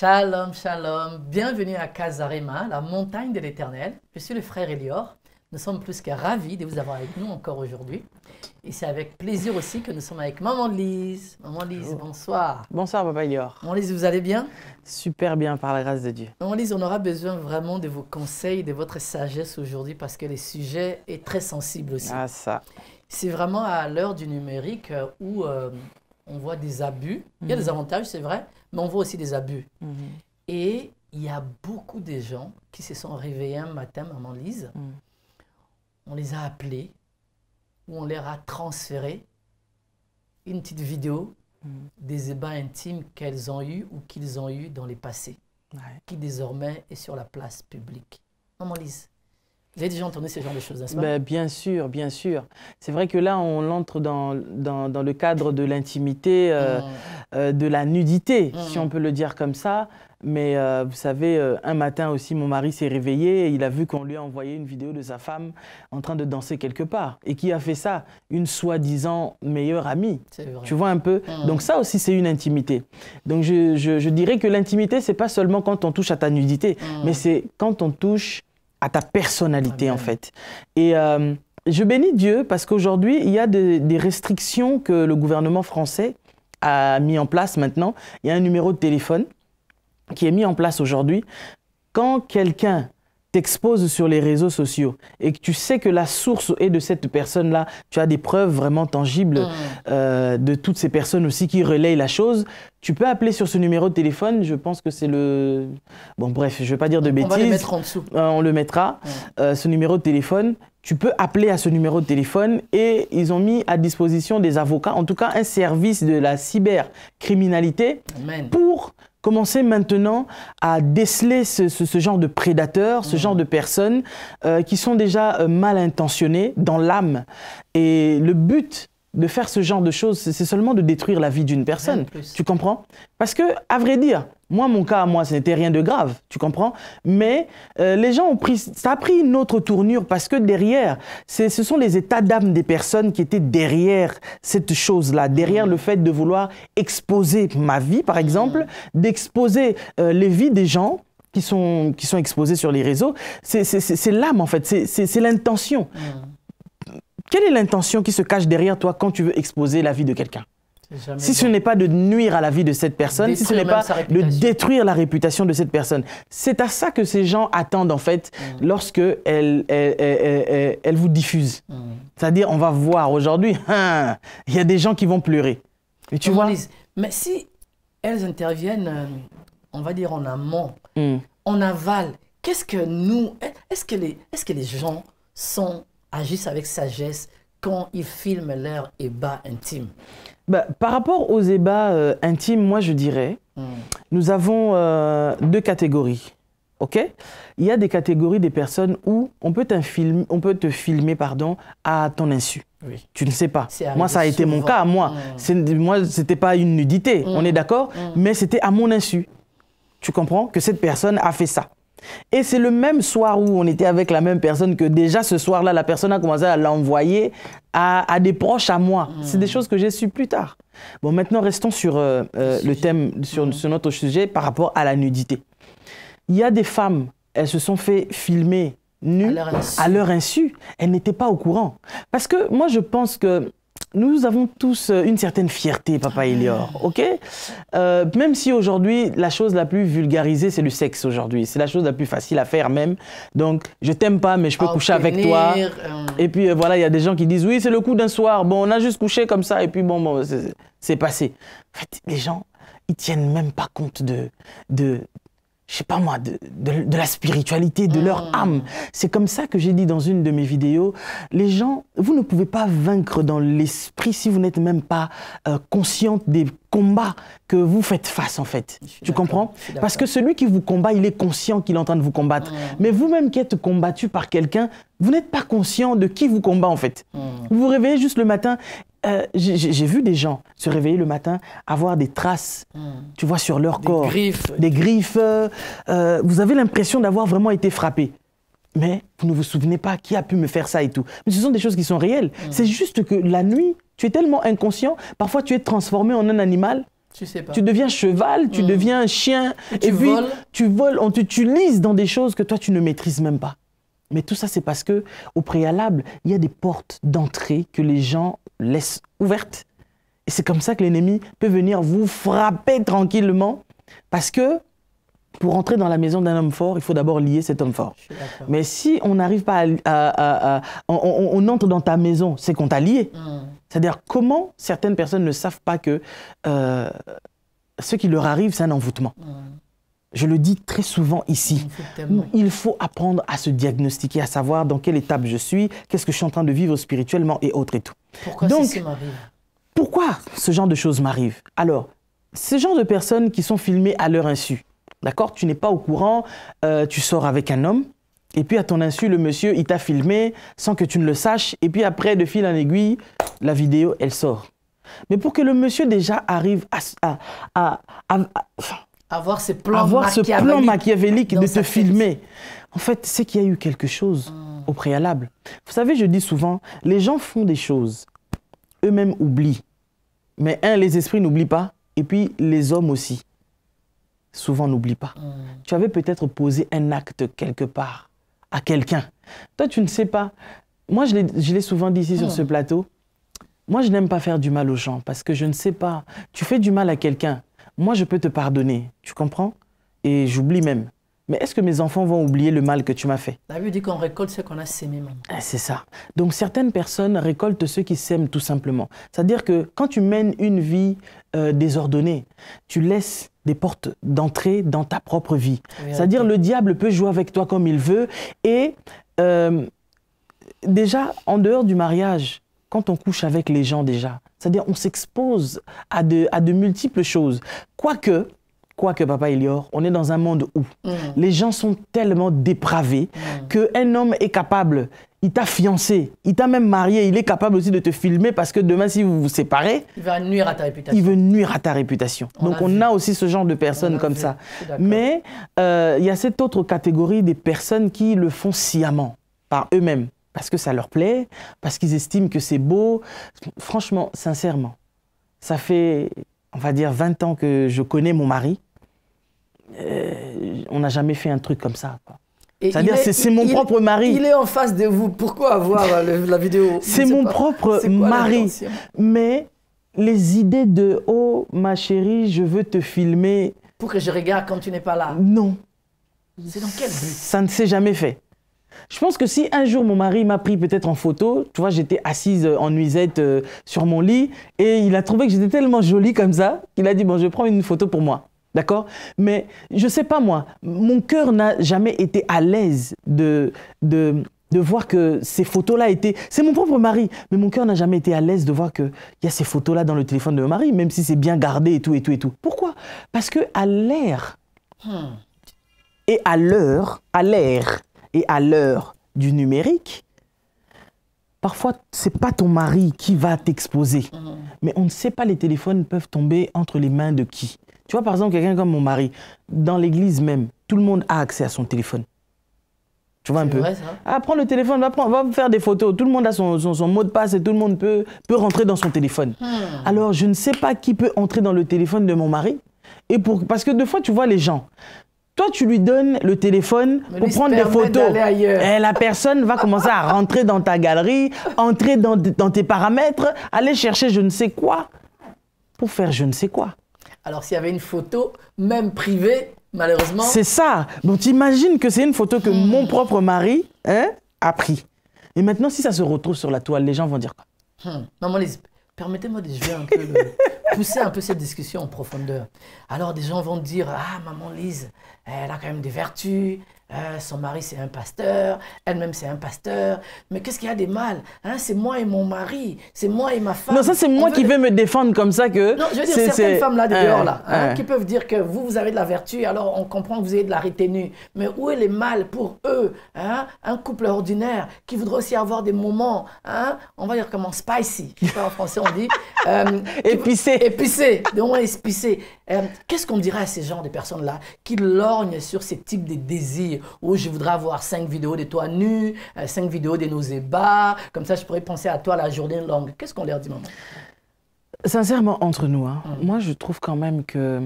Shalom, shalom, bienvenue à Kazarema, la montagne de l'éternel. Je suis le frère Elior. Nous sommes plus que ravis de vous avoir avec nous encore aujourd'hui. Et c'est avec plaisir aussi que nous sommes avec Maman Lise. Maman Lise, bonsoir. Bonsoir, Papa Elior. Maman Lise, vous allez bien Super bien, par la grâce de Dieu. Maman Lise, on aura besoin vraiment de vos conseils, de votre sagesse aujourd'hui parce que le sujet est très sensible aussi. Ah, ça. C'est vraiment à l'heure du numérique euh, où euh, on voit des abus. Il y a des mhm. avantages, c'est vrai, mais on voit aussi des abus. Mhm. Et il y a beaucoup de gens qui se sont réveillés un matin, maman Lise, mhm. on les a appelés, ou on leur a transféré une petite vidéo mhm. des ébats intimes qu'elles ont eus ou qu'ils ont eus dans les passés, qui désormais est sur la place publique. Maman Lise, vous avez déjà entendu ce genre de choses, n'est-ce ben, Bien sûr, bien sûr. C'est vrai que là, on entre dans, dans, le cadre de l'intimité, euh, ah. euh, de la nudité, ah. si on peut le dire comme ça. Mais euh, vous savez, un matin aussi, mon mari s'est réveillé et il a vu qu'on lui a envoyé une vidéo de sa femme en train de danser quelque part. Et qui a fait ça Une soi-disant meilleure amie. Tu vois un peu ah. Donc ça aussi, c'est une intimité. Donc je, je, dirais que l'intimité, c'est pas seulement quand on touche à ta nudité, mais c'est quand on touche à ta personnalité en fait. Et euh, je bénis Dieu parce qu'aujourd'hui, il y a des restrictions que le gouvernement français a mis en place maintenant. Il y a un numéro de téléphone qui est mis en place aujourd'hui. Quand quelqu'un expose sur les réseaux sociaux et que tu sais que la source est de cette personne-là, tu as des preuves vraiment tangibles mm. euh, de toutes ces personnes aussi qui relayent la chose, tu peux appeler sur ce numéro de téléphone. Je pense que c'est le... Bon, bref, je ne vais pas dire de bêtises. On va le mettre en dessous. Euh, on le mettra, mm. euh, ce numéro de téléphone. Tu peux appeler à ce numéro de téléphone et ils ont mis à disposition des avocats, en tout cas un service de la cybercriminalité, pour commencer maintenant à déceler ce, genre de prédateurs, ce mmh. genre de personnes euh, qui sont déjà euh, mal intentionnées dans l'âme. Et le but de faire ce genre de choses, c'est seulement de détruire la vie d'une personne. Tu comprends Parce que, à vrai dire, moi, mon cas, moi, ce n'était rien de grave. Tu comprends Mais euh, les gens ont pris, ça a pris une autre tournure parce que derrière, ce sont les états d'âme des personnes qui étaient derrière cette chose-là, derrière le fait de vouloir exposer ma vie, par exemple, d'exposer euh, les vies des gens qui sont, qui sont exposés sur les réseaux. C'est l'âme, en fait, c'est l'intention. Hmm quelle est l'intention qui se cache derrière toi quand tu veux exposer la vie de quelqu'un si ce n'est pas de nuire à la vie de cette personne, si ce n'est pas de détruire la réputation de cette personne. C'est à ça que ces gens attendent en fait lorsqu'elles mm. lorsque vous diffusent. Mm. C'est-à-dire, on va voir aujourd'hui, hein, il y a des gens qui vont pleurer. tu vois Mais si elles interviennent, euh, on va dire en amont, mm. en aval, qu'est-ce que nous, est-ce que, est -ce que les gens sont agissent avec sagesse quand ils filment leurs ébats intimes bah, Par rapport aux ébats euh, intimes, moi je dirais, hmm. nous avons euh, deux catégories. ok Il y a des catégories des personnes où on peut, film, on peut te filmer pardon, à ton insu. Tu ne sais pas. Moi, ça a été mon cas, moi. Hmm. Moi, ce n'était pas une nudité, on hmm. est d'accord, mais c'était à mon insu. Tu comprends que cette personne a fait ça. Et c'est le même soir où on était avec la même personne que déjà ce soir-là, la personne a commencé à l'envoyer à, des proches à moi. Hmm. C'est des choses que j'ai su plus tard. Bon, maintenant, restons sur euh, euh, le thème, hmm. sur, notre sujet par rapport à la nudité. Il y a des femmes, elles se sont fait filmer nues À leur insu. Elles n'étaient pas au courant. Parce que moi, je pense que nous avons tous euh, une certaine fierté, Papa Elior, ah. ok euh, Même si aujourd'hui, la chose la plus vulgarisée, c'est le sexe aujourd'hui. C'est la chose la plus facile à faire même. Donc, je t'aime pas, mais je peux oh, coucher avec toi. Euh. Et puis, voilà, il y a des gens qui disent, oui, c'est le coup d'un soir. Bon, on a juste couché comme ça, et puis bon, bon c'est passé. En fait, les gens, ils tiennent même pas compte de, de, je sais pas moi, de, la spiritualité, de leur mm. âme. C'est comme ça que j'ai dit dans une de mes vidéos, les gens, vous ne pouvez pas vaincre dans l'esprit si vous n'êtes même pas conscient euh, consciente des combats que vous faites face en fait. Tu comprends Parce que celui qui vous combat, il est conscient qu'il est en train de vous combattre. Mm. Mais vous-même qui êtes combattu par quelqu'un, vous n'êtes pas conscient de qui vous combat en fait. Mm. Vous vous réveillez juste le matin euh, j'ai vu des gens se réveiller le matin, avoir des traces, hmm. tu vois, sur leur des corps. Griffes. Des griffes. Euh, euh, vous avez l'impression d'avoir vraiment été frappé. Mais vous ne vous souvenez pas qui a pu me faire ça et tout. Mais ce sont des choses qui sont réelles. Hmm. C'est juste que la nuit, tu es tellement inconscient, parfois tu es transformé en un animal. Tu sais pas. Tu deviens cheval, tu hmm. deviens chien, et, tu puis voles. tu voles, on t'utilise dans des choses que toi tu ne maîtrises même pas. Mais tout ça, c'est parce que, au préalable, il y a des portes d'entrée que les gens laisse ouverte. Et c'est comme ça que l'ennemi peut venir vous frapper tranquillement. Parce que pour entrer dans la maison d'un homme fort, il faut d'abord lier cet homme fort. Mais si on n'arrive pas à... on, entre dans ta maison, c'est qu'on t'a lié. Hmm. C'est-à-dire comment certaines personnes ne savent pas que euh, ce qui leur arrive, c'est un envoûtement. Hmm. Je le dis très souvent ici. Il faut apprendre à se diagnostiquer, à savoir dans quelle étape je suis, qu'est-ce que je suis en train de vivre spirituellement et autres et tout. Pourquoi Donc, Pourquoi ce genre de choses m'arrive Alors, ce genre de personnes qui sont filmées à leur insu, d'accord Tu n'es pas au courant, euh, tu sors avec un homme, et puis à ton insu, le monsieur, il t'a filmé sans que tu ne le saches, et puis après, de fil en aiguille, la vidéo, elle sort. Mais pour que le monsieur déjà arrive à, avoir, ce plan machiavélique de te filmer, en fait, c'est qu'il y a eu quelque chose. Hmm au préalable. Vous savez, je dis souvent, les gens font des choses, eux-mêmes oublient. Mais un, les esprits n'oublient pas, et puis les hommes aussi, souvent n'oublient pas. Hmm. Tu avais peut-être posé un acte quelque part, à quelqu'un. Toi, tu ne sais pas. Moi, je l'ai souvent dit ici sur ce hmm. plateau, moi, je n'aime pas faire du mal aux gens, parce que je ne sais pas. Tu fais du mal à quelqu'un, moi, je peux te pardonner, tu comprends Et j'oublie même mais est-ce que mes enfants vont oublier le mal que tu m'as fait La Bible dit qu'on récolte ce qu'on a sémé. Ah, c'est ça. Donc certaines personnes récoltent ceux qui sèment tout simplement. C'est-à-dire que quand tu mènes une vie euh, désordonnée, tu laisses des portes d'entrée dans ta propre vie. C'est-à-dire le diable peut jouer avec toi comme il veut. Et euh, déjà, en dehors du mariage, quand on couche avec les gens déjà, c'est-à-dire on s'expose à de multiples choses. Quoique, que Papa Elior, on est dans un monde où mm. les gens sont tellement dépravés mm. qu'un homme est capable il t'a fiancé, il t'a même marié, il est capable aussi de te filmer parce que demain, si vous vous séparez, il va nuire à ta réputation. Il veut nuire à ta réputation. Donc on a aussi ce genre de personnes comme ça. Mais euh, il y a cette autre catégorie des personnes qui le font sciemment par eux-mêmes parce que ça leur plaît, parce qu'ils estiment que c'est beau. Franchement, sincèrement, ça fait, on va dire, 20 ans que je connais mon mari. Euh, on n'a jamais fait un truc comme ça. C'est-à-dire, c'est mon propre mari. Il est en face de vous. Pourquoi avoir euh, la vidéo C'est mon propre mari. Mais les idées de Oh, ma chérie, je veux te filmer. Pour que je regarde quand tu n'es pas là. Non. C'est dans quel but Ça ne s'est jamais fait. Je pense que si un jour mon mari m'a pris peut-être en photo, tu vois, j'étais assise euh, en nuisette sur mon lit et il a trouvé que j'étais tellement jolie comme ça qu'il a dit bon, je prends une photo pour moi. D'accord Mais je ne sais pas moi, mon cœur n'a jamais été à l'aise de, voir que ces photos-là étaient... C'est mon propre mari, mais mon cœur n'a jamais été à l'aise de voir qu'il y a ces photos-là dans le téléphone de mon mari, même si c'est bien gardé et tout et tout et tout. Pourquoi Parce que à l'air hmm. et à l'heure, à l'air et à l'heure du numérique, Parfois, c'est pas ton mari qui va t'exposer. Hmm. Mais on ne sait pas, les téléphones peuvent tomber entre les mains de qui. Tu vois, par exemple, quelqu'un comme mon mari, dans l'église même, tout le monde a accès à son téléphone. Tu vois un peu Ah, prends le téléphone, va, prendre, va faire des photos. Tout le monde a son, mot de passe et tout le monde peut, peut rentrer dans son téléphone. Hmm. Alors, je ne sais pas qui peut entrer dans le téléphone de mon mari. Et pour, parce que des fois, tu vois les gens. Toi, tu lui donnes le téléphone pour prendre des photos. Et eh, la personne va commencer à rentrer dans ta galerie, entrer dans, dans tes paramètres, aller chercher je ne sais quoi pour faire je ne sais quoi. Alors s'il y avait une photo, même privée, malheureusement. C'est ça. Donc imagine que c'est une photo que hmm. mon propre mari hein, a pris. Et maintenant, si ça se retrouve sur la toile, les gens vont dire quoi Maman Lise, permettez-moi de un peu pousser un peu cette discussion en profondeur. Alors des gens vont dire, ah, maman Lise, elle a quand même des vertus, euh, son mari, c'est un pasteur, elle-même, c'est un pasteur. Mais qu'est-ce qu'il y a de mal hein? C'est moi et mon mari, c'est moi et ma femme. Non, ça, c'est moi qui vais me défendre comme ça que. Non, je veux dire, certaines femmes là, de dehors, là, qui peuvent dire que vous, vous avez de la vertu, alors on comprend que vous avez de la retenue. Mais où est le mal pour eux hein? Un couple ordinaire qui voudrait aussi avoir des moments, hein? on va dire comment spicy, en français, on dit. Euh, épicé. Épicé, de moins euh, qu'est-ce qu'on dirait à ces gens de personnes-là qui lorgnent sur ces types de désirs où je voudrais avoir cinq vidéos de toi nu, euh, cinq vidéos de nos ébats, comme ça je pourrais penser à toi la journée longue. Qu'est-ce qu'on leur dit, maman Sincèrement, entre nous, hein, hum. moi je trouve quand même que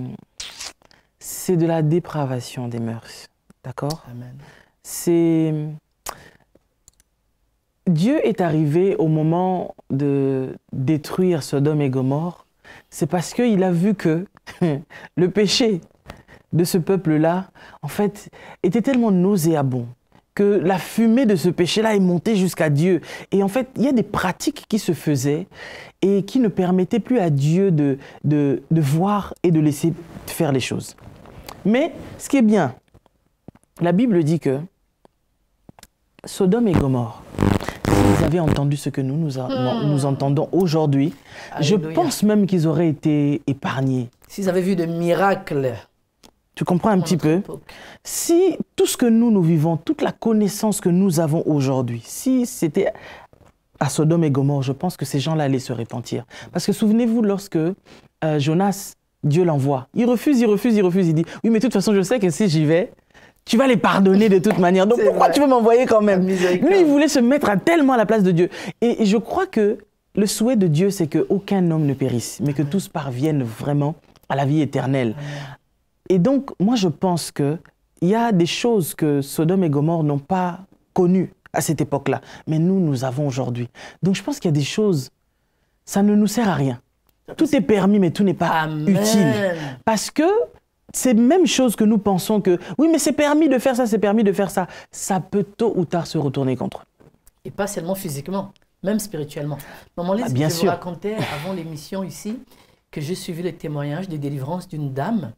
c'est de la dépravation des mœurs. D'accord C'est. Dieu est arrivé au moment de détruire Sodome et Gomorre, c'est parce qu'il a vu que le péché de ce peuple-là, en fait, était tellement nauséabond que la fumée de ce péché-là est montée jusqu'à Dieu. Et en fait, il y a des pratiques qui se faisaient et qui ne permettaient plus à Dieu de, voir et de laisser faire les choses. Mais ce qui est bien, la Bible dit que Sodome et Gomorre, si vous avaient entendu ce que nous, nous hmm. entendons aujourd'hui, je pense même qu'ils auraient été épargnés. S'ils avaient vu des miracles. Tu comprends un petit peu Si tout ce que nous, nous vivons, toute la connaissance que nous avons aujourd'hui, si c'était à Sodome et Gomorre, je pense que ces gens-là allaient se repentir. Parce que souvenez-vous, lorsque euh, Jonas, Dieu l'envoie, il refuse, il refuse, il refuse, il dit, oui, mais de toute façon, je sais que si j'y vais, tu vas les pardonner de toute manière. Donc pourquoi tu veux m'envoyer quand même Lui, il voulait se mettre à tellement à la place de Dieu. Et, je crois que le souhait de Dieu, c'est qu'aucun homme ne périsse, mais que tous parviennent vraiment à la vie éternelle. Et donc, moi, je pense qu'il y a des choses que Sodome et Gomorre n'ont pas connues à cette époque-là. Mais nous, nous avons aujourd'hui. Donc, je pense qu'il y a des choses, ça ne nous sert à rien. Tout est permis, mais tout n'est pas utile. Parce que ces mêmes choses que nous pensons que, oui, mais c'est permis de faire ça, c'est permis de faire ça, ça peut tôt ou tard se retourner contre eux. Et pas seulement physiquement, même spirituellement. Maman Lise, ah, je vous racontais avant l'émission ici que j'ai suivi le témoignage des délivrances d'une dame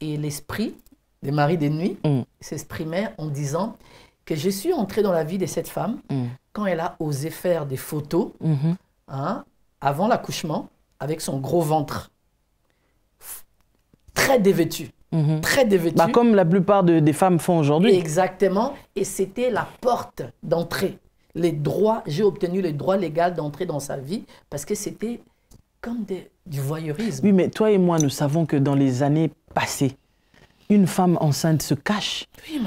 et l'esprit des maris des nuits mm. s'exprimait en disant que je suis entrée dans la vie de cette femme mm. quand elle a osé faire des photos mm-hmm. hein, avant l'accouchement avec son gros ventre. Très dévêtu. Mm-hmm. Très dévêtue. Bah, comme la plupart des femmes font aujourd'hui. Exactement. Et c'était la porte d'entrée. Les droits, j'ai obtenu le droit légal d'entrer dans sa vie parce que c'était comme du voyeurisme. Oui, mais toi et moi, nous savons que dans les années passées, une femme enceinte se cache.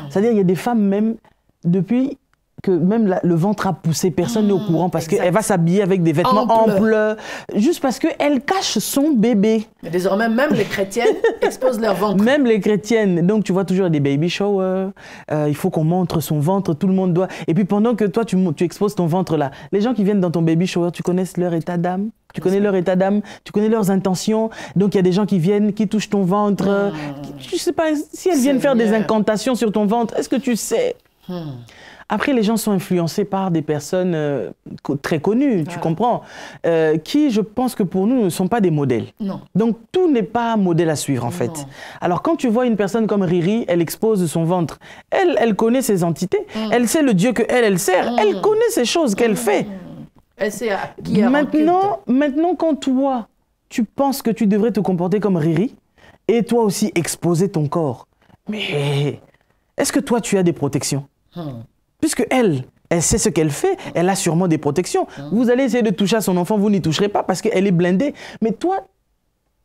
C'est-à-dire qu'il y a des femmes même, depuis que même le ventre a poussé, personne n'est au mmh, courant parce qu'elle va s'habiller avec des vêtements amples, juste parce qu'elle cache son bébé. Mais désormais, même les chrétiennes exposent leur ventre. Même les chrétiennes. Donc, tu vois toujours des baby showers, euh, il faut qu'on montre son ventre, tout le monde doit. Et puis, pendant que toi, tu, tu exposes ton ventre là, les gens qui viennent dans ton baby shower, tu connais leur état d'âme tu connais leur état d'âme, tu connais leurs intentions. Donc, il y a des gens qui viennent, qui touchent ton ventre. Je mmh. ne sais pas, si elles viennent faire des incantations sur ton ventre, est-ce que tu sais mmh. Après, les gens sont influencés par des personnes euh, très connues, tu comprends, euh, qui, je pense que pour nous, ne sont pas des modèles. Donc, tout n'est pas modèle à suivre, en fait. Alors, quand tu vois une personne comme Riri, elle expose son ventre. Elle, elle connaît ses entités. Mm. Elle sait le Dieu que elle, elle sert. Mm. Elle connaît ces choses qu'elle mm. fait. Elle sait à qui maintenant, maintenant, quand toi, tu penses que tu devrais te comporter comme Riri, et toi aussi exposer ton corps, mais est-ce que toi, tu as des protections hmm. Puisque elle, elle sait ce qu'elle fait, elle a sûrement des protections. Hein? Vous allez essayer de toucher à son enfant, vous n'y toucherez pas parce qu'elle est blindée. Mais toi,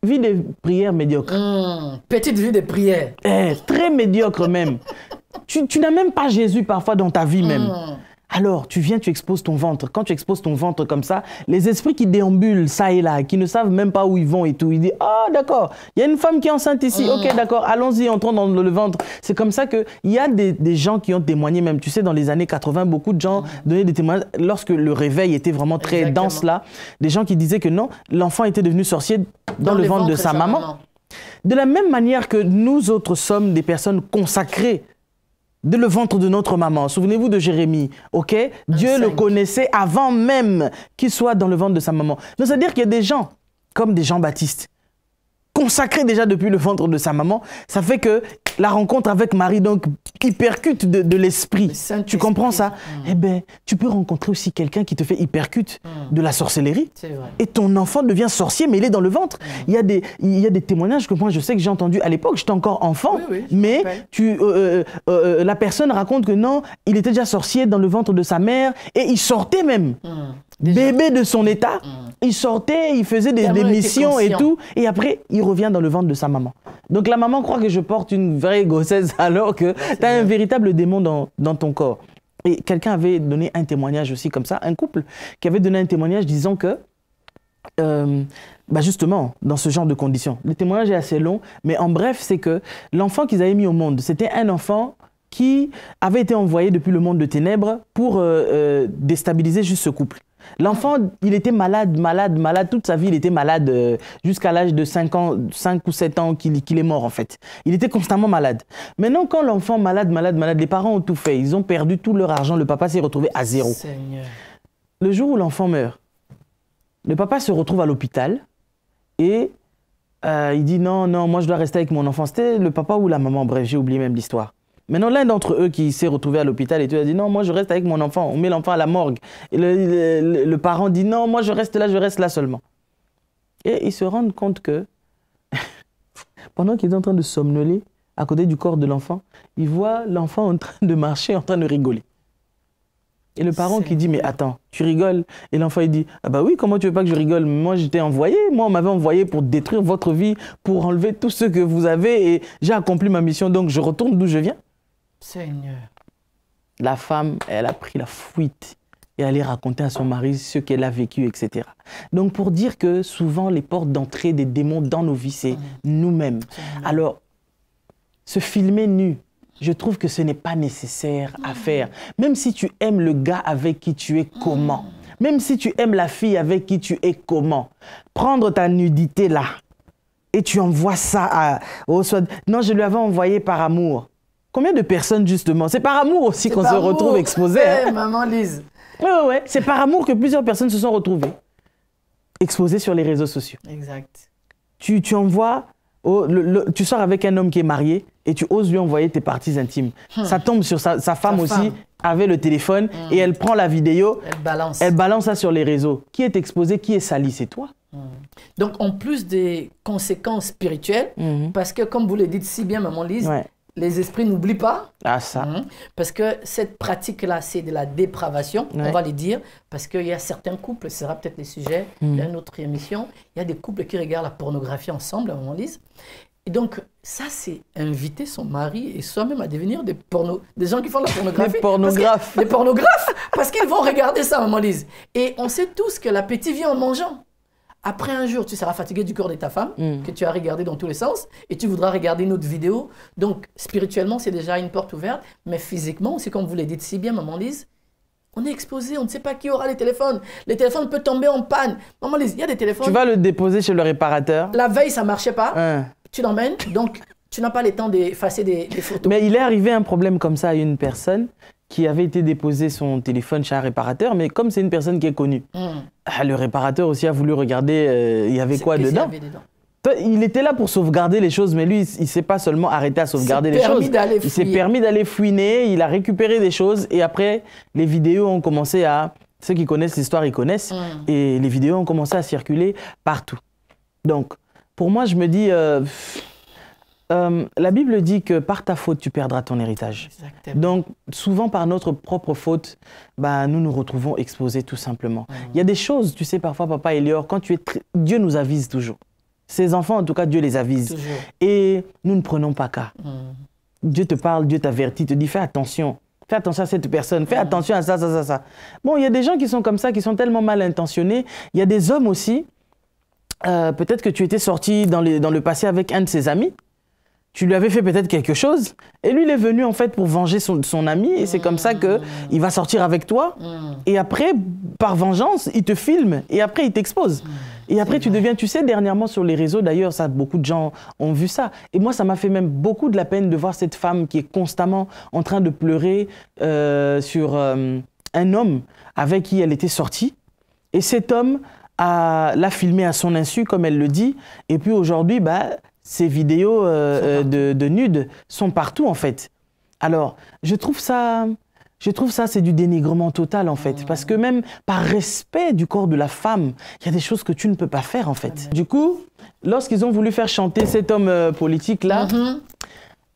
vie de prière médiocre. Hein, petite vie de prière. Eh, très médiocre même. tu, n'as même pas Jésus parfois dans ta vie même. Hein. Alors, tu viens, tu exposes ton ventre. Quand tu exposes ton ventre comme ça, les esprits qui déambulent ça et là, qui ne savent même pas où ils vont et tout, ils disent Ah, d'accord, il y a une femme qui est enceinte ici. Mm. Ok, d'accord, allons-y, entrons dans le ventre. C'est comme ça qu'il y a des, gens qui ont témoigné, même, tu sais, dans les années 80, beaucoup de gens mm. donnaient des témoignages. Lorsque le réveil était vraiment très dense là, des gens qui disaient que non, l'enfant était devenu sorcier dans, le, ventre, de sa, maman. De la même manière que nous autres sommes des personnes consacrées de le ventre de notre maman. Souvenez-vous de Jérémie, ok Dieu le connaissait avant même qu'il soit dans le ventre de sa maman. c'est-à-dire qu'il y a des gens, comme des Jean-Baptiste, consacrés déjà depuis le ventre de sa maman, ça fait que la rencontre avec Marie, donc, qui percute de, l'esprit. tu comprends ça mm. Eh bien, tu peux rencontrer aussi quelqu'un qui te fait hypercute mm. de la sorcellerie. Et ton enfant devient sorcier, mais il est dans le ventre. Mm. Il, y a des, il des témoignages que moi, je sais que j'ai entendu à l'époque, j'étais encore enfant, mais euh, euh, euh, la personne raconte que non, il était déjà sorcier dans le ventre de sa mère et il sortait même bébé de son état, mm. il sortait, il faisait des, des missions et tout, et après, il revient dans le ventre de sa maman. Donc la maman croit que je porte une vraie grossesse alors que tu as un véritable démon dans, ton corps. Et quelqu'un avait donné un témoignage aussi comme ça, un couple qui avait donné un témoignage disant que, euh, bah, justement, dans ce genre de conditions, le témoignage est assez long, mais en bref, c'est que l'enfant qu'ils avaient mis au monde, c'était un enfant qui avait été envoyé depuis le monde de ténèbres pour euh, euh, déstabiliser juste ce couple. L'enfant, il était malade, malade, malade. Toute sa vie, il était malade euh, jusqu'à l'âge de 5 ans, ou 7 ans qu'il est mort, en fait. Il était constamment malade. Maintenant, quand l'enfant malade, malade, malade, les parents ont tout fait. Ils ont perdu tout leur argent. Le papa s'est retrouvé à zéro. Le jour où l'enfant meurt, le papa se retrouve à l'hôpital et euh, il dit non, non, moi je dois rester avec mon enfant. C'était le papa ou la maman, bref, j'ai oublié même l'histoire. Maintenant, l'un d'entre eux qui s'est retrouvé à l'hôpital et tu as dit non, moi je reste avec mon enfant, on met l'enfant à la morgue. Et le, parent dit non, moi je reste là, je reste là seulement. Et ils se rendent compte que pendant qu'ils sont en train de somnoler à côté du corps de l'enfant, ils voient l'enfant en train de marcher, en train de rigoler. Et le parent qui dit mais attends, tu rigoles Et l'enfant il dit ah bah oui, comment tu veux pas que je rigole Moi j'étais envoyé, moi on m'avait envoyé pour détruire votre vie, pour enlever tout ce que vous avez et j'ai accompli ma mission donc je retourne d'où je viens. Seigneur. La femme, elle a pris la fuite et allait raconter à son mari ce qu'elle a vécu, etc. Donc pour dire que souvent les portes d'entrée des démons dans nos vies, c'est mmh. nous-mêmes. Alors, se filmer nu, je trouve que ce n'est pas nécessaire à mmh. faire. Même si tu aimes le gars avec qui tu es comment, mmh. même si tu aimes la fille avec qui tu es comment, prendre ta nudité là et tu envoies ça à... Non, je lui avais envoyé par amour. Combien de personnes, justement C'est par amour aussi qu'on se retrouve exposé. Eh, hein. Maman Lise. Oui, oui, ouais. C'est par amour que plusieurs personnes se sont retrouvées exposées sur les réseaux sociaux. Exact. Tu, envoies, tu sors avec un homme qui est marié et tu oses lui envoyer tes parties intimes. Hmm. Ça tombe sur sa, femme aussi avait avec le téléphone hmm. et elle prend la vidéo. Elle balance. Elle balance ça sur les réseaux. Qui est exposé, qui est sali, c'est toi. Hmm. Donc, en plus des conséquences spirituelles, parce que comme vous le dites si bien, Maman Lise, les esprits n'oublient pas. Ah, ça. Hein? Parce que cette pratique-là, c'est de la dépravation, on va le dire, parce qu'il y a certains couples, ce sera peut-être le sujet hmm. d'une autre émission, il y a des couples qui regardent la pornographie ensemble, à lise. Et donc, ça, c'est inviter son mari et soi-même à devenir des, porno... des gens qui font de la pornographie. des pornographes. Des pornographes, parce qu'ils vont regarder ça, maman Lise. Et on sait tous que l'appétit vient en mangeant. Après un jour, tu seras fatigué du corps de ta femme, mm. que tu as regardé dans tous les sens, et tu voudras regarder une autre vidéo. Donc, spirituellement, c'est déjà une porte ouverte, mais physiquement, c'est comme vous le dites si bien, maman Lise, on est exposé, on ne sait pas qui aura les téléphones. Les téléphones peuvent tomber en panne. Maman Lise, il y a des téléphones. Tu vas le déposer chez le réparateur. La veille, ça ne marchait pas. Tu l'emmènes, donc tu n'as pas le temps d'effacer des, des, photos. Mais il est arrivé un problème comme ça à une personne qui avait été déposé son téléphone chez un réparateur, mais comme c'est une personne qui est connue, hmm. ah, le réparateur aussi a voulu regarder, euh, il y avait quoi dedans. Il était là pour sauvegarder les choses, mais lui, il ne s'est pas seulement arrêté à sauvegarder les choses. Il s'est permis d'aller fouiner, il a récupéré des choses, et après, les vidéos ont commencé à... Ceux qui connaissent l'histoire, ils connaissent, hmm. et les vidéos ont commencé à circuler partout. Donc, pour moi, je me dis... Euh, euh, la Bible dit que par ta faute, tu perdras ton héritage. Donc, souvent par notre propre faute, bah, nous nous retrouvons exposés tout simplement. Mhm. Il y a des choses, tu sais, parfois, papa Elior, quand tu es Dieu nous avise toujours. Ses enfants, en tout cas, Dieu les avise. Et nous ne prenons pas cas. Mhm. Dieu te parle, Dieu t'avertit, te dit fais attention. Fais attention à cette personne, fais mhm. attention à ça, ça, ça, ça. Bon, il y a des gens qui sont comme ça, qui sont tellement mal intentionnés. Il y a des hommes aussi. Euh, peut-être que tu étais sorti dans le passé avec un de ses amis tu lui avais fait peut-être quelque chose, et lui, il est venu en fait pour venger son, son ami, et c'est comme ça que mmh. il va sortir avec toi, mmh. et après, par vengeance, il te filme, et après, il t'expose. Mmh. Et après, tu deviens, tu sais, dernièrement sur les réseaux, d'ailleurs, ça, beaucoup de gens ont vu ça. Et moi, ça m'a fait même beaucoup de la peine de voir cette femme qui est constamment en train de pleurer euh, sur euh, un homme avec qui elle était sortie. Et cet homme, a la filmé à son insu, comme elle le dit. Et puis aujourd'hui, bah, ces vidéos euh, euh, de, nudes sont partout, en fait. Alors, je trouve ça... Je trouve ça, c'est du dénigrement total, en fait. Parce que même par respect du corps de la femme, il y a des choses que tu ne peux pas faire, en fait. Du coup, lorsqu'ils ont voulu faire chanter cet homme euh, politique-là, mm-hmm.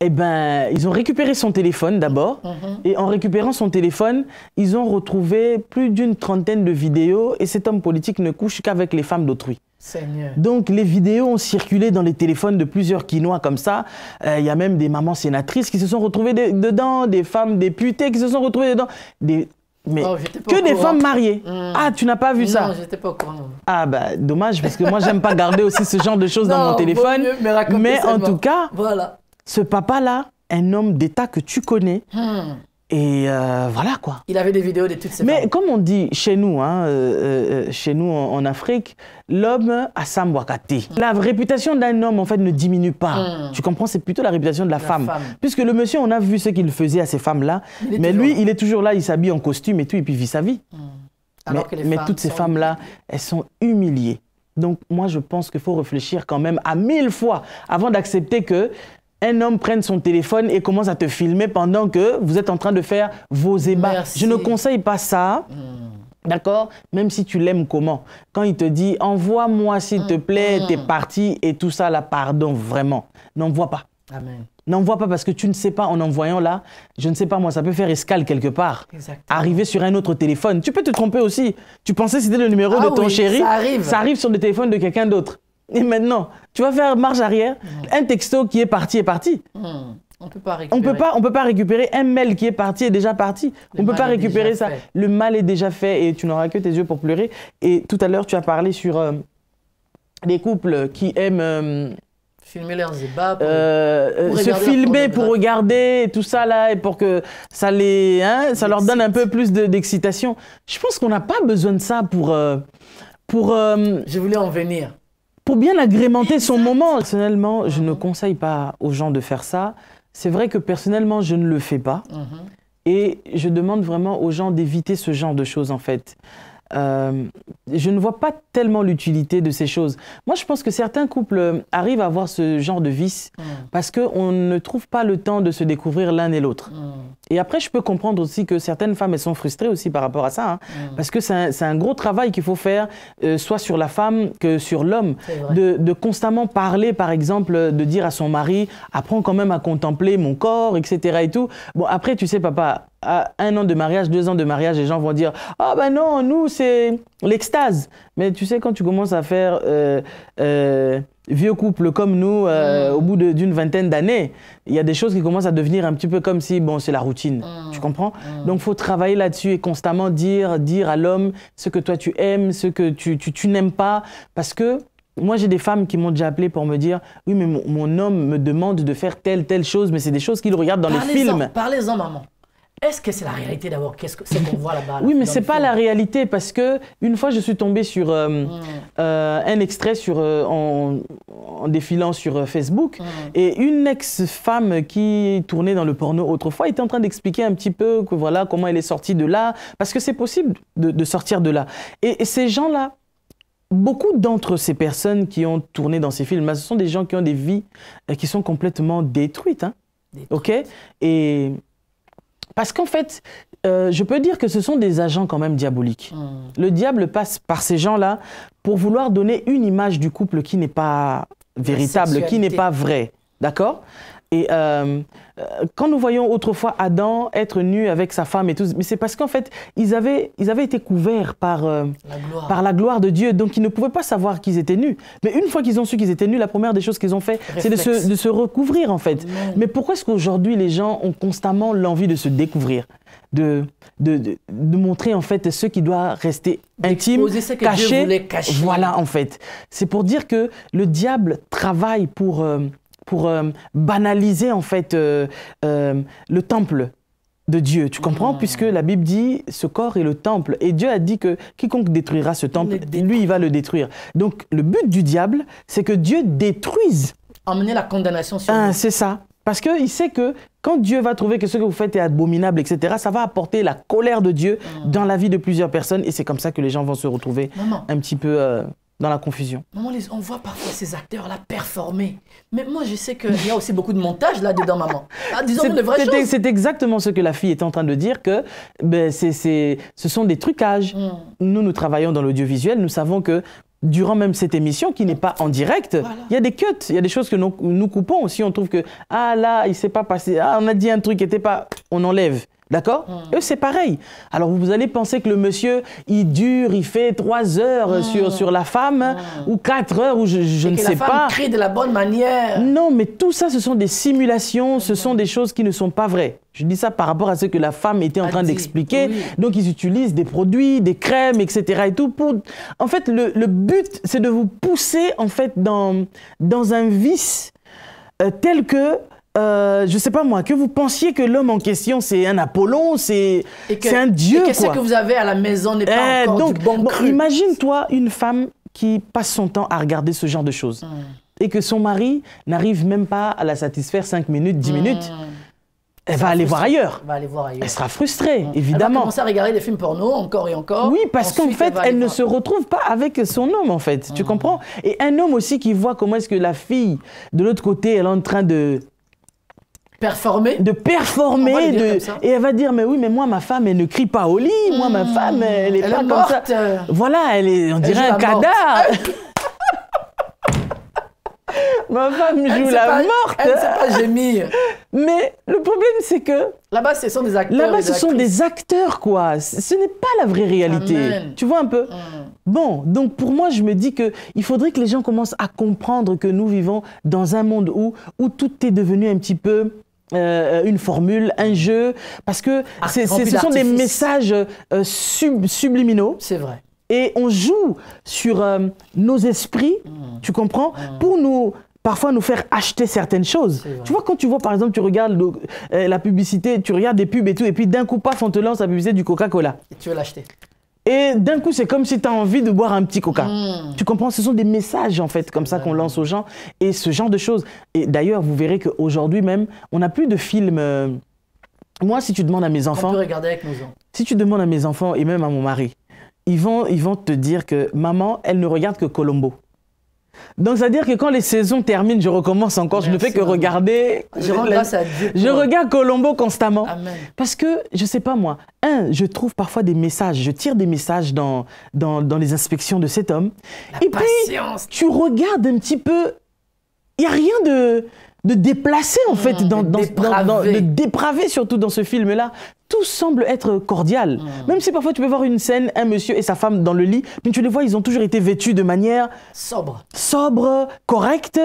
Eh ben, ils ont récupéré son téléphone d'abord. Mm-hmm. Et en récupérant son téléphone, ils ont retrouvé plus d'une trentaine de vidéos. Et cet homme politique ne couche qu'avec les femmes d'autrui. Donc les vidéos ont circulé dans les téléphones de plusieurs Quinois comme ça. Euh, il y a même des mamans sénatrices qui se sont retrouvées dedans, des femmes députées qui se sont retrouvées dedans, des... mais oh, que des femmes mariées. Hmm. Ah, tu n'as pas vu ça Non, j'étais pas au courant. Ah bah dommage parce que moi j'aime pas garder aussi ce genre de choses dans mon téléphone. mais, en tout cas, voilà. ce papa là, un homme d'État que tu connais. Hmm. Et euh, voilà quoi. Il avait des vidéos de toutes ces Mais comme on dit chez nous, hein, euh, euh, chez nous en, Afrique, l'homme a sa mm. La réputation d'un homme en fait ne diminue pas. Mm. Tu comprends, c'est plutôt la réputation de la, femme. Puisque le monsieur, on a vu ce qu'il faisait à ces femmes-là. Mais lui, il est toujours là, il s'habille en costume et tout, et puis il vit sa vie. Mm. mais toutes ces femmes-là, elles sont humiliées. Donc moi, je pense qu'il faut réfléchir quand même à mille fois avant d'accepter que un homme prenne son téléphone et commence à te filmer pendant que vous êtes en train de faire vos ébats. Je ne conseille pas ça. Hmm. D'accord Même si tu l'aimes comment Quand il te dit envoie-moi s'il te hmm. plaît, tes hmm. parti, et tout ça là, pardon, vraiment. N'envoie pas. N'envoie pas parce que tu ne sais pas en envoyant là, je ne sais pas moi, ça peut faire escale quelque part. Arriver sur un autre téléphone. Tu peux te tromper aussi. Tu pensais c'était le numéro ah de ton chéri. Ça arrive. Ça arrive sur le téléphone de quelqu'un d'autre. Et maintenant, tu vas faire marche arrière. Un texto qui est parti est parti. Hmm. On peut pas récupérer. On peut pas, on peut pas récupérer un mail qui est parti est déjà parti. On on peut pas récupérer ça. Le mal est déjà fait et tu n'auras que tes yeux pour pleurer. Et tout à l'heure, tu as parlé sur euh, des les couples qui aiment euh, filmer leurs ébats, euh, se filmer pour, regarder tout ça là et pour que ça les, hein, ça leur donne un peu plus d'excitation. Je pense qu'on n'a pas besoin de ça pour pour. Je voulais en venir pour bien agrémenter son moment. Personnellement, je ne conseille pas aux gens de faire ça. C'est vrai que personnellement, je ne le fais pas. Mhm. Et je demande vraiment aux gens d'éviter ce genre de choses, en fait. Euh, je ne vois pas tellement l'utilité de ces choses. Moi, je pense que certains couples euh, arrivent à avoir ce genre de vice mm. parce qu'on ne trouve pas le temps de se découvrir l'un et l'autre. Mm. Et après, je peux comprendre aussi que certaines femmes, elles sont frustrées aussi par rapport à ça, hein, mm. parce que c'est un, gros travail qu'il faut faire, euh, soit sur la femme que sur l'homme, de, de, constamment parler, par exemple, de dire à son mari, apprends quand même à contempler mon corps, etc. Et tout. Bon, après, tu sais, papa, à un an de mariage, deux ans de mariage, les gens vont dire Ah ben non, nous, c'est l'extase. Mais tu sais, quand tu commences à faire euh, euh, vieux couple comme nous, euh, mm. au bout d'une vingtaine d'années, il y a des choses qui commencent à devenir un petit peu comme si, bon, c'est la routine. Mm. Tu comprends mm. Donc, il faut travailler là-dessus et constamment dire, dire à l'homme ce que toi tu aimes, ce que tu, tu, n'aimes pas. Parce que moi, j'ai des femmes qui m'ont déjà appelé pour me dire Oui, mais mon, mon, homme me demande de faire telle, telle chose, mais c'est des choses qu'il regarde dans les films. Parlez-en, maman. Est-ce que c'est la réalité d'avoir Qu'est-ce que c'est qu'on voit là-bas Oui, mais c'est pas la réalité parce que une fois je suis tombé sur euh, hmm. euh, un extrait sur euh, en, défilant sur Facebook hmm. et une ex-femme qui tournait dans le porno autrefois était en train d'expliquer un petit peu que voilà comment elle est sortie de là parce que c'est possible de, sortir de là. et, ces gens-là, beaucoup d'entre ces personnes qui ont tourné dans ces films, ce sont des gens qui ont des vies qui sont complètement détruites. Hein. détruites. OK Et parce qu'en fait, euh, je peux dire que ce sont des agents quand même diaboliques. Hmm. Le diable passe par ces gens-là pour vouloir donner une image du couple qui n'est pas véritable, qui n'est pas vrai, D'accord et euh, euh, quand nous voyons autrefois Adam être nu avec sa femme et tout, mais c'est parce qu'en fait, ils avaient, ils avaient été couverts par, euh, la par la gloire de Dieu, donc ils ne pouvaient pas savoir qu'ils étaient nus. Mais une fois qu'ils ont su qu'ils étaient nus, la première des choses qu'ils ont fait, c'est de se, de se recouvrir en fait. Mais pourquoi est-ce qu'aujourd'hui les gens ont constamment l'envie de se découvrir de, de, de, montrer en fait ce qui doit rester intime, caché. Voilà en fait. C'est pour dire que le diable travaille pour, pour euh, banaliser en fait euh, euh, le temple de Dieu. Tu comprends ah. Puisque la Bible dit ce corps est le temple. Et Dieu a dit que quiconque détruira ce temple, lui, il va le détruire. Donc le but du diable, c'est que Dieu détruise. Emmener la condamnation sur ah, C'est ça. Parce qu'il sait que quand Dieu va trouver que ce que vous faites est abominable, etc., ça va apporter la colère de Dieu ah. dans la vie de plusieurs personnes. Et c'est comme ça que les gens vont se retrouver un petit peu dans la confusion. Maman, on voit parfois ces acteurs-là performer. Mais moi, je sais qu'il y a aussi beaucoup de montage là-dedans, maman. Ah, disons vraies choses. C'est exactement ce que la fille était en train de dire, que ben, ce sont des trucages. Hmm. Nous, nous travaillons dans l'audiovisuel, nous savons que durant même cette émission qui n'est pas en direct, il y a des cuts, il y a des choses que nous, coupons. aussi. on trouve que, ah là, il s'est pas passé, ah, on a dit un truc qui n'était pas, on enlève. D'accord hmm. Eux, c'est pareil. Alors, vous allez penser que le monsieur, il dure, il fait trois heures hmm. sur, sur la femme, hmm. ou quatre heures, ou je, ne sais pas. que la femme de la bonne manière. Non, mais tout ça, ce sont des simulations, ce sont des choses qui ne sont pas vraies. Je dis ça par rapport à ce que la femme était en train d'expliquer. Donc, ils utilisent des produits, des crèmes, etc. Et tout pour... En fait, le, le but, c'est de vous pousser, en fait, dans, dans un vice euh, tel que je euh, je sais pas moi, que vous pensiez que l'homme en question c'est un Apollon, c'est un dieu. Et quest ce que vous avez à la maison n'est pas eh, encore donc, du bon, Imagine-toi une femme qui passe son temps à regarder ce genre de choses. Hmm. Et que son mari n'arrive même pas à la satisfaire 5 minutes, 10 hmm. minutes. Elle va aller, voir ailleurs. va aller voir ailleurs. Elle sera frustrée, évidemment. Elle va commencer à regarder des films porno encore et encore. Oui, parce qu'en fait, elle, ne se retrouve pas avec son homme, en fait. Tu hmm. comprends Et un homme aussi qui voit comment est-ce que la fille, de l'autre côté, elle est en train de performer de performer et elle va dire mais oui mais moi ma femme elle ne crie pas au lit moi ma hmm. femme elle, est pas comme ça voilà elle est on dirait un cadavre ah ma femme joue la morte elle ne pas gémir mais le problème c'est que là-bas ce sont des acteurs là-bas ce sont des acteurs quoi ce n'est pas la vraie réalité tu vois un peu hmm. Bon, donc pour moi, je me dis que il faudrait que les gens commencent à comprendre que nous vivons dans un monde où, où tout est devenu un petit peu euh, une formule, un jeu, parce que ah, ce sont des messages euh, sub, subliminaux. C'est vrai. Et on joue sur euh, nos esprits, hmm. tu comprends, hmm. pour nous parfois nous faire acheter certaines choses. Tu vois, quand tu vois, par exemple, tu regardes la publicité, tu regardes des pubs et tout, et puis d'un coup, paf, on te lance la publicité du Coca-Cola. Et tu veux l'acheter. Et d'un coup, c'est comme si tu as envie de boire un petit coca. Hmm. Tu comprends Ce sont des messages, en fait, comme ça qu'on lance aux gens. Et ce genre de choses. Et d'ailleurs, vous verrez qu'aujourd'hui même, on n'a plus de films... Euh, moi, si tu demandes à mes enfants... On peut regarder avec nos enfants. Si tu demandes à mes enfants, et même à mon mari, ils vont, ils vont te dire que maman, elle ne regarde que Colombo. Donc, c'est-à-dire que quand les saisons terminent, je recommence encore. je ne fais que regarder. Je, je regarde Colombo constamment. Parce que, je sais pas moi, un, je trouve parfois des messages, je tire des messages dans, dans, les inspections de cet homme. Et puis, tu regardes un petit peu. Il n'y a rien de de déplacer en fait, mmh. dans, de dépraver. surtout dans ce film-là. Tout semble être cordial. Mmh. Même si parfois tu peux voir une scène, un monsieur et sa femme dans le lit, mais tu les vois, ils ont toujours été vêtus de manière sobre, sobre, correcte,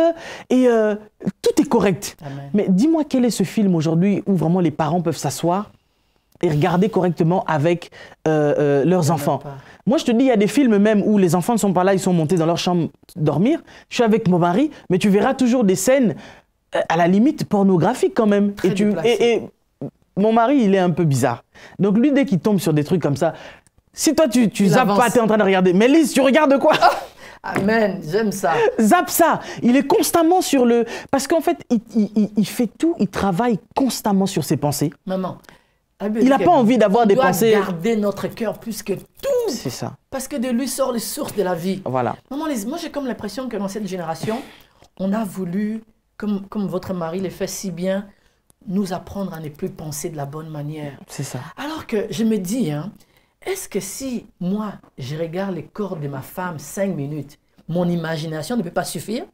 et euh, tout est correct. Mais dis-moi quel est ce film aujourd'hui où vraiment les parents peuvent s'asseoir et regarder correctement avec euh, euh, leurs enfants. Moi, je te dis, il y a des films même où les enfants ne sont pas là, ils sont montés dans leur chambre dormir. Je suis avec mon mari, mais tu verras toujours des scènes euh, à la limite pornographique quand même. et, tu, et, mon mari, il est un peu bizarre. Donc lui, dès qu'il tombe sur des trucs comme ça, si toi tu, tu zappes pas, t'es en train de regarder. Mais Lise, tu regardes quoi ah, Amen, j'aime ça. Zap ça. Il est constamment sur le... Parce qu'en fait, il, fait tout, il travaille constamment sur ses pensées. Maman. Ah, il n'a pas envie d'avoir des pensées... Il garder notre cœur plus que tout. C'est ça. Parce que de lui sort les sources de la vie. Voilà. Maman, moi j'ai comme l'impression que dans cette génération, on a voulu comme, votre mari le fait si bien, nous apprendre à ne plus penser de la bonne manière. C'est ça. Alors que je me dis, hein, est-ce que si moi, je regarde les corps de ma femme cinq minutes, mon imagination ne peut pas suffire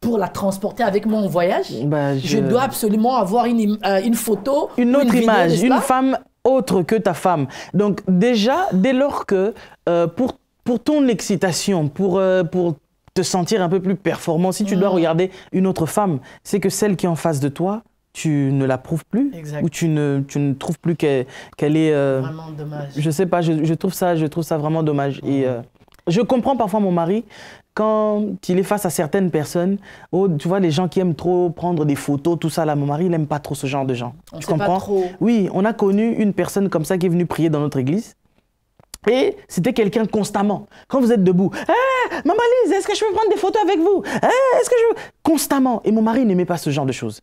pour la transporter avec moi en voyage bah, je... dois absolument avoir une, euh, photo. Une autre image, une femme autre que ta femme. Donc déjà, dès lors que euh, pour, pour ton excitation, pour, euh, pour te sentir un peu plus performant, si tu dois mm. regarder une autre femme, c'est que celle qui est en face de toi, tu ne la prouves plus ou tu ne, tu ne trouves plus qu'elle est... Euh, vraiment dommage. Je sais pas, je, je, trouve, ça, je trouve ça vraiment dommage. Et mm. euh, je comprends parfois mon mari quand il est face à certaines personnes, oh, tu vois, les gens qui aiment trop prendre des photos, tout ça, là, mon mari, il n'aime pas trop ce genre de gens. On tu comprends trop. Oui, on a connu une personne comme ça qui est venue prier dans notre église. Et c'était quelqu'un constamment. Quand vous êtes debout, eh, Maman Lise, est-ce que je peux prendre des photos avec vous ah, Est-ce que je Constamment. Et mon mari n'aimait pas ce genre de choses.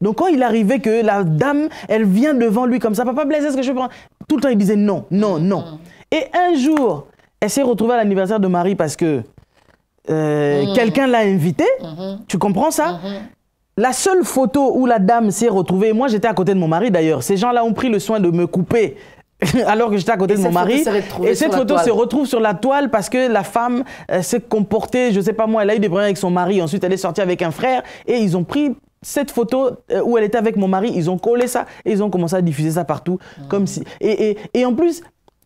Donc quand il arrivait que la dame, elle vient devant lui comme ça, Papa Blaise, est-ce que je peux prendre Tout le temps, il disait non, non, non. Mm. Et un jour, elle s'est retrouvée à l'anniversaire de Marie parce que euh, mm. quelqu'un l'a invitée. Mm-hmm. Tu comprends ça mm-hmm. la seule photo où la dame s'est retrouvée, moi j'étais à côté de mon mari d'ailleurs, ces gens-là ont pris le soin de me couper alors que j'étais à côté de mon mari. Et cette photo se retrouve sur la toile parce que la femme euh, s'est comportée, je sais pas moi, elle a eu des problèmes avec son mari, ensuite elle est sortie avec un frère et ils ont pris cette photo euh, où elle était avec mon mari, ils ont collé ça et ils ont commencé à diffuser ça partout ah. comme si et, et, et en plus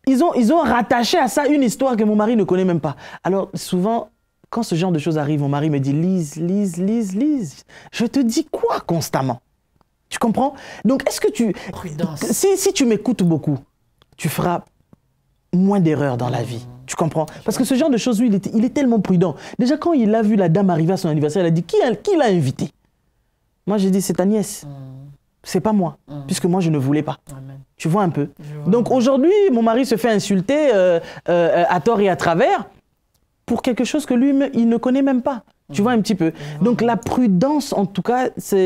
ils ont ils ont rattaché à ça une histoire que mon mari ne connaît même pas. Alors souvent quand ce genre de choses arrive, mon mari me dit lise lise lise lise. Je te dis quoi constamment Tu comprends Donc est-ce que tu si si tu m'écoutes beaucoup tu feras moins d'erreurs dans la vie. Tu comprends Parce que ce genre de choses, lui, il est, tellement prudent. Déjà, quand il a vu la dame arriver à son anniversaire, il a dit Qui, l'a invité Moi, j'ai dit C'est ta nièce. Mm. C'est pas moi, mm. puisque moi, je ne voulais pas. Tu vois un peu Donc aujourd'hui, mon mari se fait insulter euh, euh, à tort et à travers pour quelque chose que lui, il ne connaît même pas. Tu vois un petit peu. Mhm. Donc la prudence, en tout cas, ça,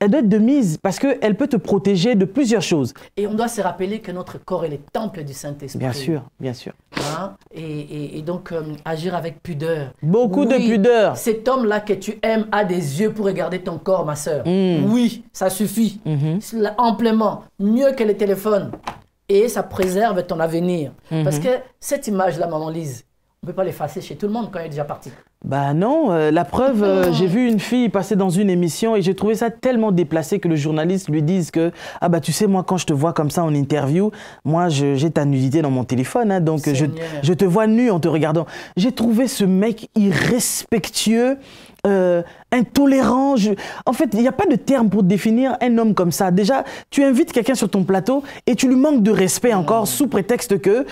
elle doit être de mise parce qu'elle peut te protéger de plusieurs choses. Et on doit se rappeler que notre corps est le temple du Saint-Esprit. Bien sûr, bien sûr. Hein? Et, donc euh, agir avec pudeur. Beaucoup de pudeur. Cet homme-là que tu aimes a des yeux pour regarder ton corps, ma soeur. Hmm. Oui, ça suffit. Mhm. Amplement, mieux que le téléphone. Et ça préserve ton avenir. Mhm. Parce que cette image-là, maman Lise, on ne peut pas l'effacer chez tout le monde quand elle est déjà partie. Bah non, euh, la preuve, euh, oh. j'ai vu une fille passer dans une émission et j'ai trouvé ça tellement déplacé que le journaliste lui dise que ah bah tu sais moi quand je te vois comme ça en interview, moi j'ai ta nudité dans mon téléphone hein, donc je, te vois nu en te regardant. J'ai trouvé ce mec irrespectueux. Euh, intolérant. En fait, il n'y a pas de terme pour définir un homme comme ça. Déjà, tu invites quelqu'un sur ton plateau et tu lui manques de respect oh. encore sous prétexte que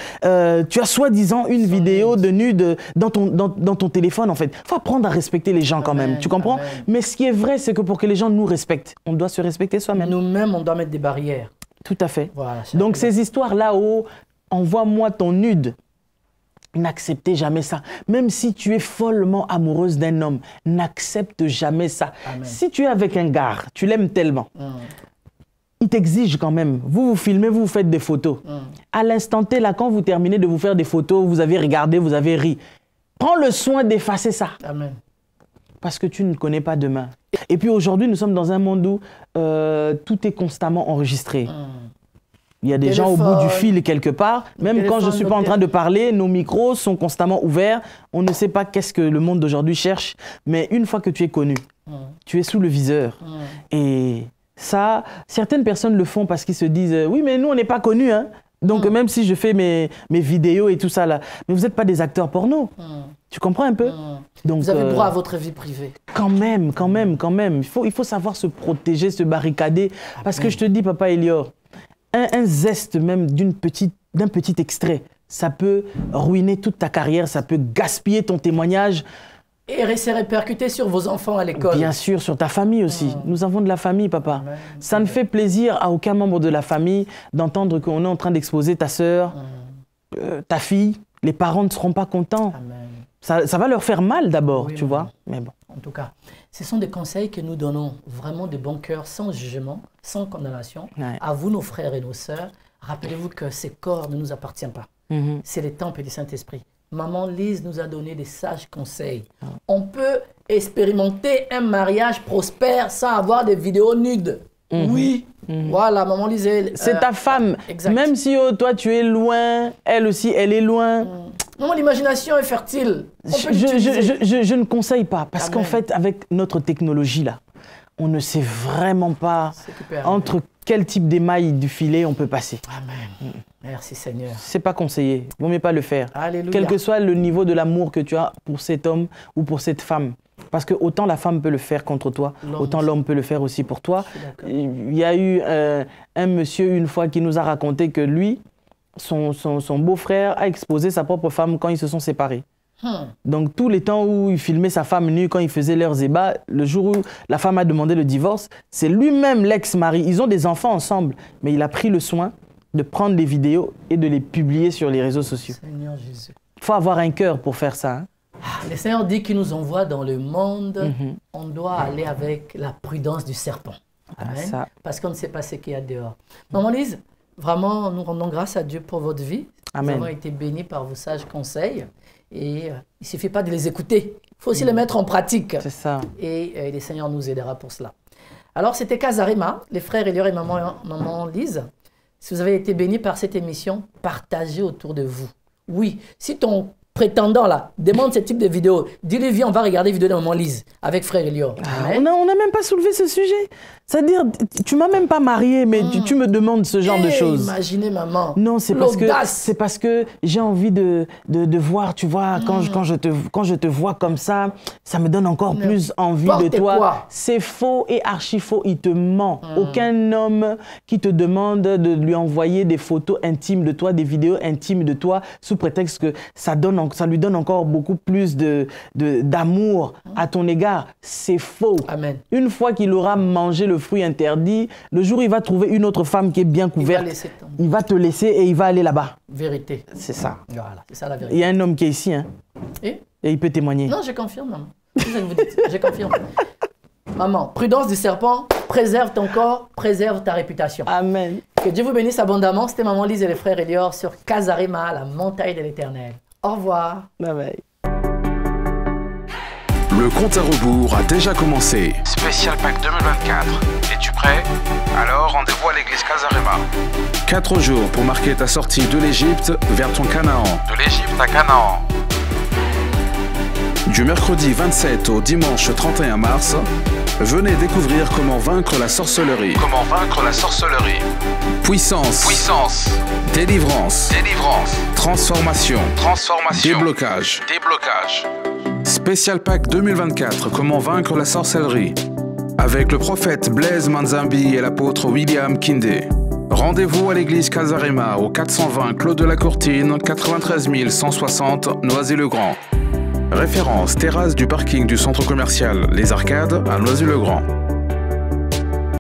tu as soi-disant une vidéo de nude dans ton, dans, dans ton téléphone fait. Faut apprendre à respecter les gens quand même, tu comprends Mais ce qui est vrai, c'est que pour que les gens nous respectent, on doit se respecter soi-même. Nous-mêmes, on doit mettre des barrières. Tout à fait. Donc ces histoires là-haut, envoie-moi ton nude. N'acceptez jamais ça. Même si tu es follement amoureuse d'un homme, n'accepte jamais ça. Si tu es avec un gars, tu l'aimes tellement. Hum. Il t'exige quand même. Vous vous filmez, vous vous faites des photos. Hum. À l'instant T, là, quand vous terminez de vous faire des photos, vous avez regardé, vous avez ri. Prends le soin d'effacer ça. Amen. Parce que tu ne connais pas demain. Et puis aujourd'hui, nous sommes dans un monde où euh, tout est constamment enregistré. Mm. Il y a des gens au bout du fil quelque part. Même quand je ne suis pas en train de parler, nos micros sont constamment ouverts. On ne sait pas qu'est-ce que le monde d'aujourd'hui cherche. Mais une fois que tu es connu, mm. tu es sous le viseur. Mm. Et ça, certaines personnes le font parce qu'ils se disent, euh, oui, mais nous, on n'est pas connus. Hein. Donc mm. même si je fais mes, vidéos et tout ça là, mais vous n'êtes pas des acteurs porno. nous. Mm. Tu comprends un peu mm. Donc, Vous avez euh, droit à votre vie privée. Quand même, quand même, quand même. Il faut, il faut savoir se protéger, se barricader. Ah parce que je te dis, papa Elior, un, un zeste même d'une petite, d'un petit extrait, ça peut ruiner toute ta carrière, ça peut gaspiller ton témoignage et c'est répercuté sur vos enfants à l'école. Bien sûr, sur ta famille aussi. Ah. Nous avons de la famille, papa. Ça ne fait plaisir à aucun membre de la famille d'entendre qu'on est en train d'exposer ta sœur, ah. euh, ta fille. Les parents ne seront pas contents. Ça, va leur faire mal d'abord, tu vois. Mais bon. En tout cas, ce sont des conseils que nous donnons vraiment de bon cœur, sans jugement, sans condamnation, à vous, nos frères et nos sœurs. Rappelez-vous que ces corps ne nous appartiennent pas. Mhm. C'est les temples du Saint-Esprit. Maman Lise nous a donné des sages conseils. Ah. On peut expérimenter un mariage prospère sans avoir des vidéos nudes. Mhm. Oui. Mhm. Voilà, maman Lise. C'est euh, ta femme. Même si oh, toi tu es loin, elle aussi, elle est loin. Non, mhm. l'imagination est fertile. je, ne conseille pas. Parce qu'en fait, avec notre technologie là, on ne sait vraiment pas entre quel type d'émail du filet on peut passer. Amen. Merci Seigneur. C'est pas conseillé. Vaut mieux pas le faire. Quel que soit le niveau de l'amour que tu as pour cet homme ou pour cette femme. Parce que autant la femme peut le faire contre toi, autant l'homme peut le faire aussi pour toi. Il y a eu euh, un monsieur une fois qui nous a raconté que lui, son beau-frère a exposé sa propre femme quand ils se sont séparés. Hmm. Donc tous les temps où il filmait sa femme nue quand il faisait leurs ébats, le jour où la femme a demandé le divorce, c'est lui-même l'ex-mari. Ils ont des enfants ensemble, mais il a pris le soin de prendre les vidéos et de les publier sur les réseaux sociaux. Il faut avoir un cœur pour faire ça. Hein. Ah, le Seigneur dit qu'il nous envoie dans le monde, mhm. on doit aller avec la prudence du serpent. Ah, Parce qu'on ne sait pas ce qu'il y a dehors. Maman Lise, vraiment, nous rendons grâce à Dieu pour votre vie. Amen. Nous avons été bénis par vos sages conseils. Et euh, il ne suffit pas de les écouter. Il faut aussi les mm. mettre en pratique. C'est ça. Et, les euh, le Seigneur nous aidera pour cela. Alors, c'était Kazarema, les frères Elior et maman, maman Lise. Si vous avez été bénis par cette émission, partagez autour de vous. Oui, si ton prétendant là, demande ce type de vidéo. Dis-lui, viens, on va regarder vidéo de mon Lise avec frère Elio. Ah, on n'a même pas soulevé ce sujet. C'est-à-dire, tu m'as même pas marié, mais tu, me demandes ce genre de eh, choses. Imaginez, maman. Non, c'est parce que c'est parce que j'ai envie de, de, voir, tu vois, quand, je, mm. quand, je te, quand je te vois comme ça, ça me donne encore plus envie de toi. C'est faux et archi faux. Il te ment. Mm. Aucun homme qui te demande de lui envoyer des photos intimes de toi, des vidéos intimes de toi, sous prétexte que ça donne donc ça lui donne encore beaucoup plus d'amour de, d'amour à ton égard. C'est faux. Amen. Une fois qu'il aura mangé le fruit interdit, le jour où il va trouver une autre femme qui est bien couverte, il va, il va te laisser et il va aller là-bas. Vérité. C'est ça. Voilà. C'est ça la vérité. Il y a un homme qui est ici. Hein, et, et il peut témoigner. Non, je confirme. Maman. Je, vous dis, je confirme. Maman, prudence du serpent, préserve ton corps, préserve ta réputation. Amen. Que Dieu vous bénisse abondamment. C'était Maman Lise et les frères Elior sur Casarema, la montagne de l'éternel. Au revoir. Bye bye. Le compte à rebours a déjà commencé. Spécial pack 2024. Es-tu prêt Alors rendez-vous à l'église Casarema. Quatre jours pour marquer ta sortie de l'Égypte vers ton Canaan. De l'Égypte à Canaan. Du mercredi 27 au dimanche 31 mars, Venez découvrir comment vaincre la sorcellerie. Comment vaincre la sorcellerie. Puissance. Puissance. Délivrance. Délivrance. Transformation. Transformation. Déblocage. Déblocage. Spécial Pack 2024. Comment vaincre la sorcellerie. Avec le prophète Blaise Manzambi et l'apôtre William Kindé. Rendez-vous à l'église Casarema au 420 Clos de la Courtine, 93 160 Noisy-le-Grand. Référence terrasse du parking du centre commercial Les Arcades à Noisy-le-Grand.